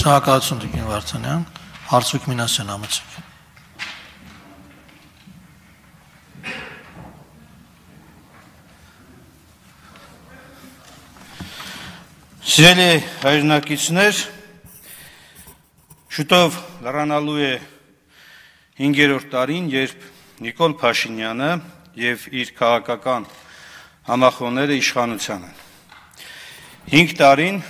Շնորհակալություն Տիկին Վարդանյան, Հարցուկ Մինասյան ամեցիկ։ Սիրելի հայրենակիցներ, շուտով լրանալու է 5-րդ տարին, երբ Նիկոլ Փաշինյանը եւ իր քաղաքական համախոհները իշխանության են։ 5 տարին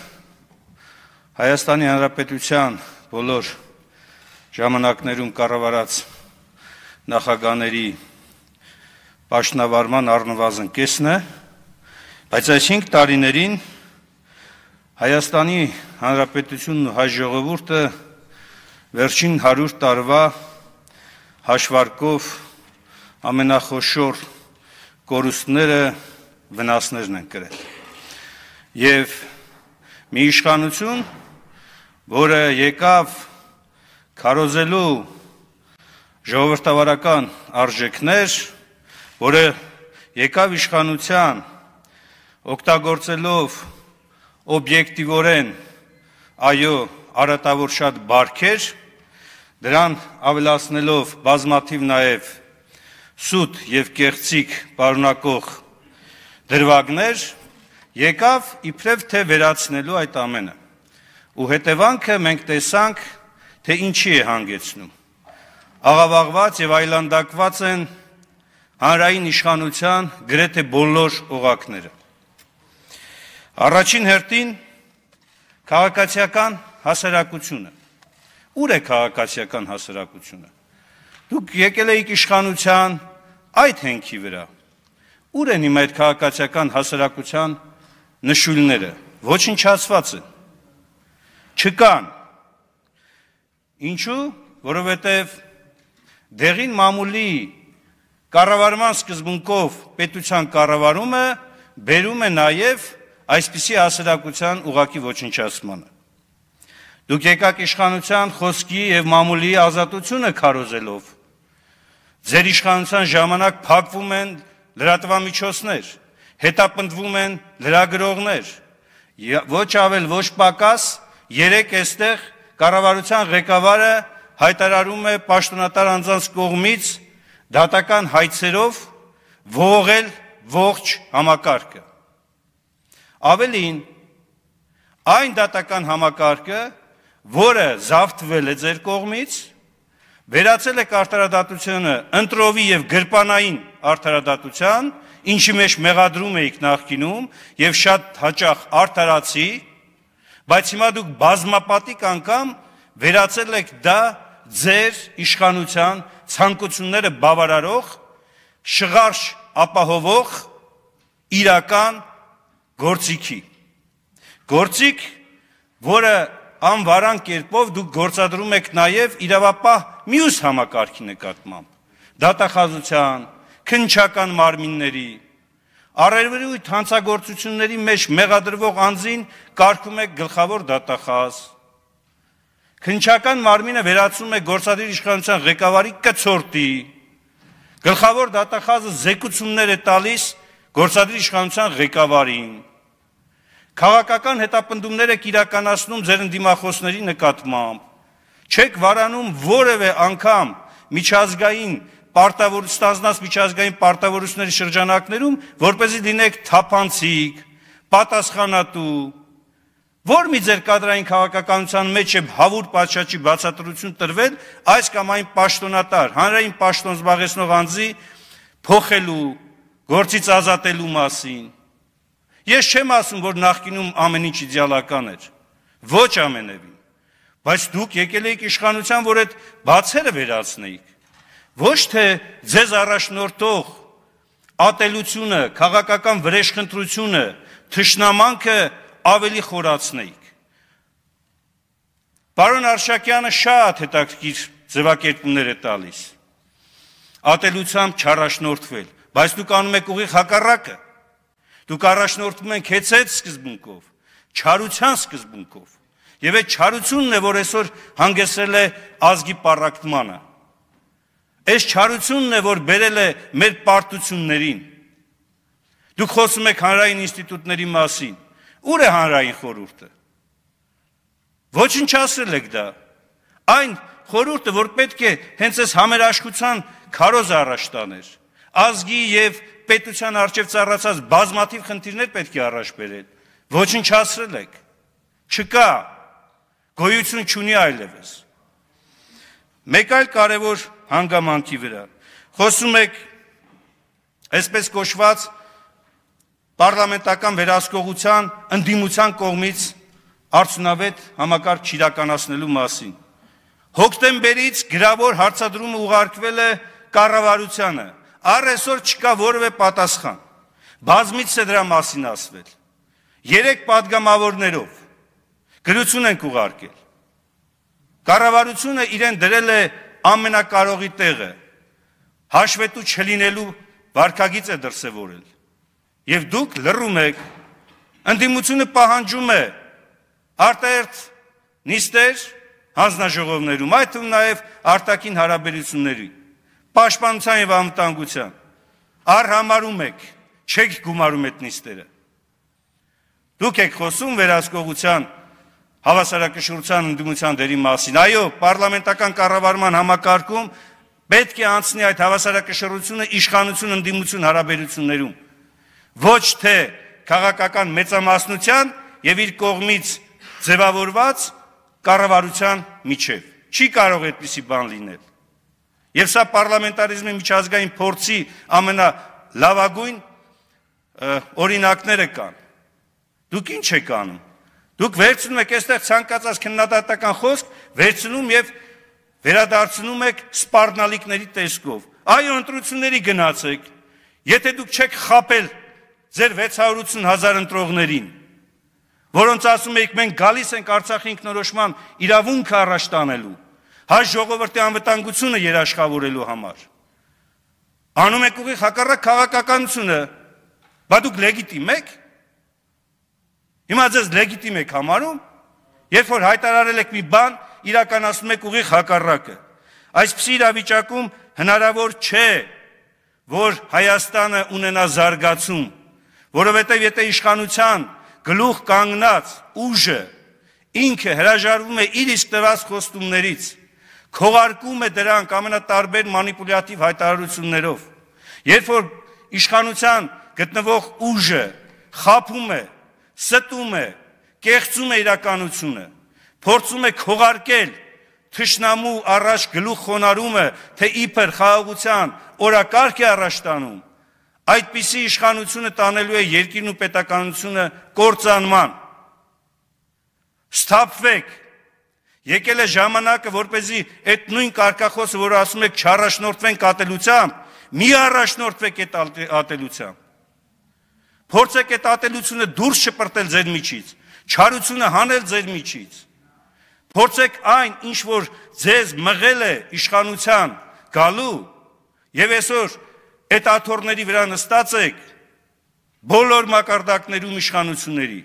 Հայաստանի Հանրապետության բոլոր ժամանակներում կառավարած նախագաների պաշտնավարման առնվազն կեսն է, բայց այս 5 տարիներին Հայաստանի Հանրապետությունն ու հայ ժողովուրդը վերջին 100 տարվա հաշվարկով ամենախոշոր կորուստները վնասներն են կրել։ Եվ մի իշխանություն, որը եկավ քարոզելու ժողովրդավարական արժեքներ, որը եկավ իշխանության օգտագործելով օբյեկտիվորեն այո արատավոր շատ բարքեր դրան ավելացնելով բազմաթիվ նաև սուտ եւ կեղծիկ բառնակող դրվագներ եկավ իբրև թե վերացնելու այդ ամենը ու հետևանքը մենք տեսանք, թե ինչի է հանգեցնում։ Աղավաղված եւ այլանդակված են հանրային իշխանության գրեթե բոլոր օղակները։ Առաջին հերթին քաղաքացիական հասարակությունը։ Ուր է քաղաքացիական հասարակությունը։ Դուք եկել եք իշխանության այդ հենքի վրա։ Ուր են հիմա այդ քաղաքացիական հասարակության նշույլները։ Ոչնչացված են չկան։ Ինչու՞, որովհետև դեղին մամուլի կառավարման սկզբունքով պետության կառավարումը բերում է նաև այսպիսի հասարակության ուղակի ոչնչացմանը։ Դուք եկաք իշխանության խոսքի եւ մամուլի ազատությունը քարոզելով։ Ձեր իշխանության ժամանակ փակվում են լրատվամիջոցներ, հետապնդվում են լրագրողներ, ոչ ավել, ոչ պակաս երեք էստեղ կառավարության ղեկավարը հայտարարում է պաշտոնատար անձանց կողմից դատական հայցերով ողել ողջ համակարգը։ Ավելին այն դատական համակարգը, որը զավթվել է ձեր կողմից, վերացել է կարտարադատությունը ընտրովի եւ գրպանային արդարադատության, ինչի մեջ մեղադրում էիք նախկինում եւ շատ հաճախ արդարացի Բայց հիմա դուք բազմապատիկ անգամ վերացել եք դա ձեր իշխանության ցանկությունները բավարարող շղարշ ապահովող իրական գործիքի։ Գործիք, որը անվարան կերպով դուք գործադրում եք նաև իրավապահ մյուս համակարգի նկատմամբ՝ դատախազության, քնչական մարմինների, Արևելույթ հանցագործությունների մեջ մեղադրվող անձին կարգում է գլխավոր դատախազ։ Քնչական մարմինը վերածվում է գործադիր իշխանության ղեկավարի կցորտի։ Գլխավոր դատախազը զեկուցումներ է տալիս գործադիր իշխանության ղեկավարին։ Քաղաքական հետապնդումներ է իրականացնում ձեր ընդդիմախոսների նկատմամբ։ Չեք վարանում որևէ անգամ միջազգային պարտավորություն ստանձնած միջազգային պարտավորությունների շրջանակներում, որ เป զի լինեք թափանցիկ, պատասխանատու, որ մի ձեր կադրային քաղաքականության մեջ է հավուր պատշաճի բացատրություն տրվել այս կամ այն պաշտոնատար, հանրային պաշտոն զբաղեցնող անձի փոխելու, գործից ազատելու մասին։ Ես չեմ ասում, որ նախկինում ամեն ինչ իդեալական էր։ Ոչ ամենևին։ Բայց դուք եկել եք իշխանության, որ այդ բացերը վերացնեիք ոչ թե ձեզ առաջնորդող ատելությունը, քաղաքական վրեժխնդրությունը, թշնամանքը ավելի խորացնեիք։ Պարոն Արշակյանը շատ հետաքրքիր ձևակերպումներ է տալիս։ Ատելությամբ չառաջնորդվել, բայց դուք անում եք ուղիղ հակառակը։ Դուք առաջնորդում եք հեծեց սկզբունքով, չարության սկզբունքով։ Եվ այդ չարությունն է, որ այսօր հանգեցրել է ազգի պարակտմանը։ Այս չարությունն է, որ բերել է մեր պարտություններին։ Դուք խոսում եք հանրային ինստիտուտների մասին։ Ո՞ր է հանրային խորհուրդը։ Ոչինչ ասել եք դա։ Այն խորհուրդը, որ պետք է հենց այս համերաշխության քարոզ առաջ տաներ, ազգի եւ պետության արժեվ ծառացած բազմաթիվ խնդիրներ պետք է առաջ բերել։ Ոչինչ ասել եք։ Չկա։ Գոյություն չունի այլևս։ այլ Մեկ այլ կարևոր հանգամանքի վրա։ Խոսում եք այսպես կոչված պարլամենտական վերահսկողության ընդդիմության կողմից արդյունավետ համակարգ իրականացնելու մասին։ Հոկտեմբերից գրավոր հարցադրումը ուղարկվել է կառավարությանը։ Առեսօր չկա որևէ պատասխան։ Բազմից է դրա մասին ասվել։ Երեք падգամավորներով գրություն ենք ուղարկել։ Կառավարությունը իրեն դրել է ամենակարողի տեղը։ Հաշվետու չլինելու վարկագիծ է դրսևորել։ Եվ դուք լռում եք։ Ընդդիմությունը պահանջում է արտերտ նիստեր հանձնաժողովներում, այդ թվում նաև արտաքին հարաբերությունների, պաշտպանության եւ անվտանգության։ Արհամարում եք, չեք գումարում այդ նիստերը։ Դուք եք խոսում վերահսկողության հավասարակշռության ընդդիմության դերի մասին։ Այո, պարլամենտական կառավարման համակարգում պետք է անցնի այդ հավասարակշռությունը իշխանություն ընդդիմություն հարաբերություններում։ Ոչ թե քաղաքական մեծամասնության եւ իր կողմից ձևավորված կառավարության միջև։ Չի կարող այդպիսի բան լինել։ Եվ սա պարլամենտարիզմի միջազգային փորձի ամենալավագույն օրինակները կան։ Դուք ինչ եք անում Դուք վերցնում եք այստեղ ցանկացած քննադատական խոսք, վերցնում եւ վերադարձնում եք սպառնալիքների տեսքով։ Այո, ընտրությունների գնացեք։ Եթե դուք չեք խապել ձեր 680.000 ընտրողներին, որոնց ասում եք մենք գալիս ենք Արցախի ինքնորոշման իրավունքը առաջ տանելու, հայ ժողովրդի անվտանգությունը երաշխավորելու համար։ Անում եք ուղիղ հակառակ քաղաքականությունը։ Բա դուք լեգիտիմ եք Հիմա ձեզ լեգիտիմ եք համարում, երբ որ հայտարարել եք մի բան, իրականացնում եք ուղիղ հակառակը։ Այսպիսի իրավիճակում հնարավոր չէ, որ Հայաստանը ունենա զարգացում, որովհետև եթե իշխանության գլուխ կանգնած ուժը ինքը հրաժարվում է իր իսկ տրված խոստումներից, քողարկում է դրանք ամենատարբեր մանիպուլյատիվ հայտարարություններով։ Երբ որ իշխանության գտնվող ուժը խափում է ստում է, կեղծում է իրականությունը, փորձում է քողարկել թշնամու առաջ գլուխ խոնարումը, թե իբր խաղաղության օրակարգ է առաջ տանում, այդպիսի իշխանությունը տանելու է երկին ու պետականությունը կործանման։ Ստապվեք, եկել է ժամանակը, որպեսի այդ նույն կարկախոսը, որ ասում եք չարաշնորդվեն կատելությամբ, մի առաշնորդվեք այդ ատելությամբ։ Փորձեք այդ ատելությունը դուրս շպրտել ձեր միջից, չարությունը հանել ձեր միջից։ Փորձեք այն, ինչ որ ձեզ մղել է իշխանության գալու, եւ այսօր այդ աթորների վրա նստած եք բոլոր մակարդակներում իշխանությունների։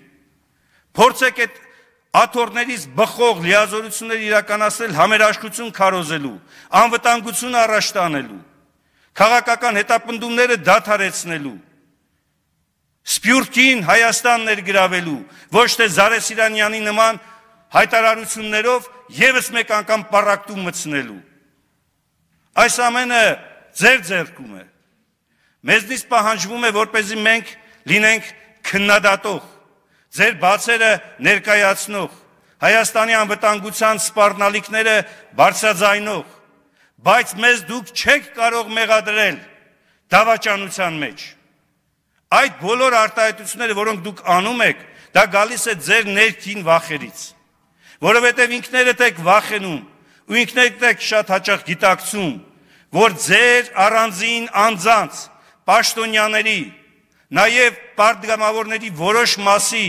Փորձեք այդ աթորներից բխող լիազորություններ իրականացնել համերաշխություն քարոզելու, անվտանգություն առաջ տանելու, քաղաքական հետապնդումները դադարեցնելու, Սպյուրտին Հայաստան ներգրավելու, ոչ թե Զարեսիրանյանի նման հայտարարություններով եւս մեկ անգամ պարակտում մտցնելու։ Այս ամենը ձեր ձեռքում է։ Մեզնից պահանջվում է, որպեսզի մենք լինենք քննադատող, ձեր բացերը ներկայացնող, Հայաստանի անվտանգության սպառնալիքները բարձրաձայնող, բայց մեզ դուք չեք կարող մեղադրել դավաճանության մեջ։ Այդ բոլոր արտահայտությունները, որոնք դուք անում եք, դա գալիս է ձեր ներքին վախերից, որովհետև ինքներդ եք վախենում ու ինքներդ եք շատ հաճախ գիտակցում, որ ձեր առանձին անձանց պաշտոնյաների, նաև պարտգամավորների որոշ մասի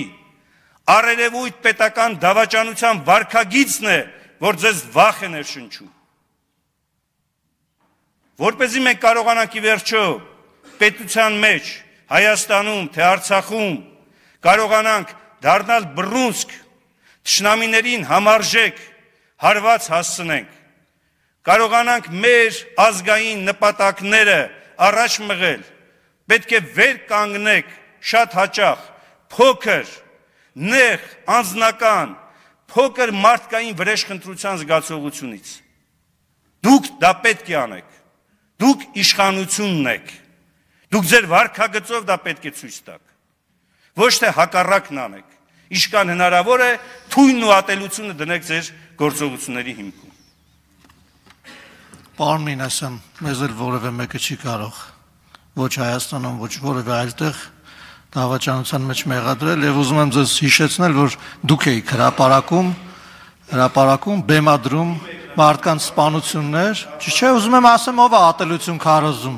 առերևույթ պետական դավաճանության վարկագիծն է, որ ձեզ վախ է ներշնչում։ Որպեսզի մենք կարողանանք ի վերջո պետության մեջ Հայաստանում, թե Արցախում կարողանանք դառնալ բռունցք, ճշնամիներին համարժեք հարված հասցնենք։ Կարողանանք մեր ազգային նպատակները առաջ մղել։ Պետք է վեր կանգնեք շատ հաճախ փոքր, նեղ, անձնական, փոքր մարդկային վրեժխնդրության զգացողությունից։ Դուք դա պետք է անեք։ Դուք իշխանությունն եք։ Դուք ձեր վարքագծով դա պետք է ցույց տաք։ Ոչ թե հակառակն անեք։ Իշքան հնարավոր է թույնն ու ատելությունը դնեք ձեր գործողությունների հիմքում։ Պարոն Մինասյան, մեզ էլ որևէ մեկը չի կարող ոչ Հայաստանում, ոչ որևէ այլտեղ դավաճանության մեջ մեղադրել եւ ուզում եմ ձեզ հիշեցնել, որ դուք եք հրաապարակում, հրաապարակում բեմադրում մարդկանց սպանություններ, ճիշտ չէ, ուզում եմ ասեմ, ով է ատելություն քարոզում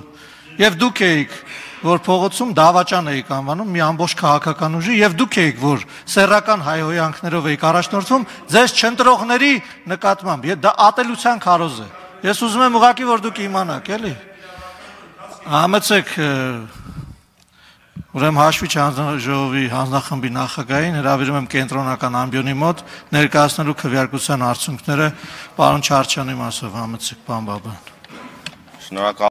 եւ դուք եք որ փողոցում դավաճան էիք անվանում մի ամբողջ քաղաքական ուժի եւ դուք էիք որ սերրական հայհոյանքներով էիք առաջնորդվում ձեզ չընտրողների նկատմամբ դա ատելության քարոզ է ես ուզում եմ ուղակի որ դուք իմանաք էլի համեցեք ուրեմն հաշվիչ հանձնաժողովի հանձնախմբի նախագահին հրավիրում եմ կենտրոնական ամբիոնի մոտ ներկայացնելու քվեարկության արդյունքները պարոն Չարչյանի մասով համեցեք բան բաբան շնորհակալ